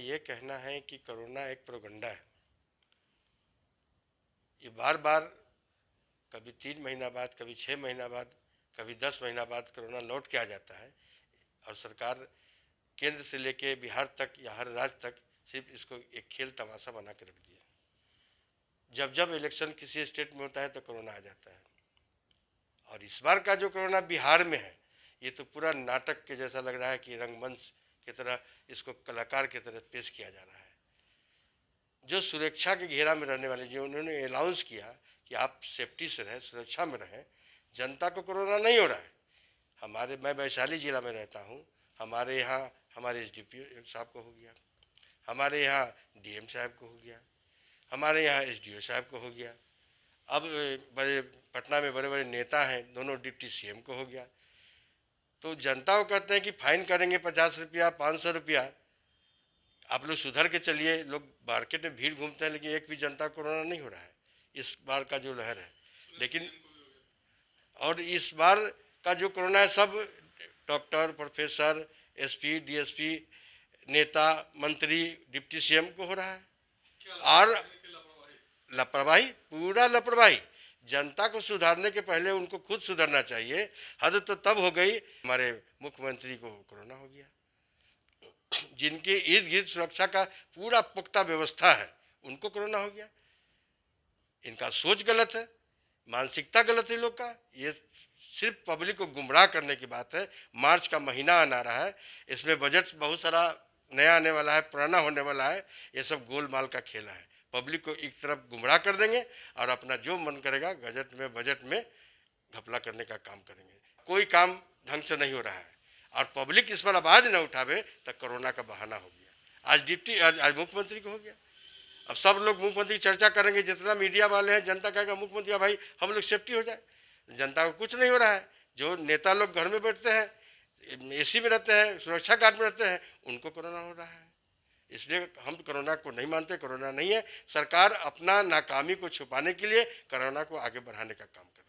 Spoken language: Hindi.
ये कहना है कि कोरोना एक प्रोगंडा है ये बार बार कभी तीन महीना बाद कभी छः महीना बाद कभी दस महीना बाद कोरोना लौट के आ जाता है और सरकार केंद्र से लेके बिहार तक या हर राज्य तक सिर्फ इसको एक खेल तमाशा बना के रख दिया जब जब इलेक्शन किसी स्टेट में होता है तो कोरोना आ जाता है और इस बार का जो कोरोना बिहार में है ये तो पूरा नाटक के जैसा लग रहा है कि रंगमंच की तरह इसको कलाकार की तरह पेश किया जा रहा है जो सुरक्षा के घेरा में रहने वाले जो उन्होंने अलाउंस किया कि आप सेफ्टी से रहें सुरक्षा में रहें जनता को कोरोना नहीं हो रहा है हमारे मैं वैशाली ज़िला में रहता हूँ हमारे यहाँ हमारे एस साहब को हो गया हमारे यहाँ डीएम साहब को हो गया हमारे यहाँ एसडीओ साहब को हो गया अब बड़े पटना में बड़े बड़े नेता हैं दोनों डिप्टी सीएम को हो गया तो जनता को कहते हैं कि फाइन करेंगे पचास रुपया पाँच सौ रुपया आप लोग सुधर के चलिए लोग मार्केट में भीड़ घूमते हैं लेकिन एक भी जनता कोरोना नहीं हो रहा है इस बार का जो लहर है लेकिन और इस बार का जो कोरोना है सब डॉक्टर प्रोफेसर एसपी डीएसपी नेता मंत्री डिप्टी सीएम को हो रहा है और लापरवाही पूरा लापरवाही जनता को सुधारने के पहले उनको खुद सुधरना चाहिए हद तो तब हो गई हमारे मुख्यमंत्री को कोरोना हो गया जिनके इर्द गिर्द सुरक्षा का पूरा पुख्ता व्यवस्था है उनको कोरोना हो गया इनका सोच गलत है मानसिकता गलत है लोग का ये सिर्फ पब्लिक को गुमराह करने की बात है मार्च का महीना आना रहा है इसमें बजट बहुत सारा नया आने वाला है पुराना होने वाला है ये सब गोलमाल का खेला है पब्लिक को एक तरफ गुमराह कर देंगे और अपना जो मन करेगा गजट में बजट में घपला करने का काम करेंगे कोई काम ढंग से नहीं हो रहा है और पब्लिक इस पर आवाज़ न उठावे तो कोरोना का बहाना हो गया आज डिप्टी आज, आज मुख्यमंत्री को हो गया अब सब लोग मुख्यमंत्री चर्चा करेंगे जितना मीडिया वाले हैं जनता कहेगा मुख्यमंत्री भाई हम लोग सेफ्टी हो जाए जनता को कुछ नहीं हो रहा है जो नेता लोग घर में बैठते हैं एसी में रहते हैं सुरक्षा गार्ड में रहते हैं उनको कोरोना इसलिए हम कोरोना को नहीं मानते कोरोना नहीं है सरकार अपना नाकामी को छुपाने के लिए कोरोना को आगे बढ़ाने का काम कर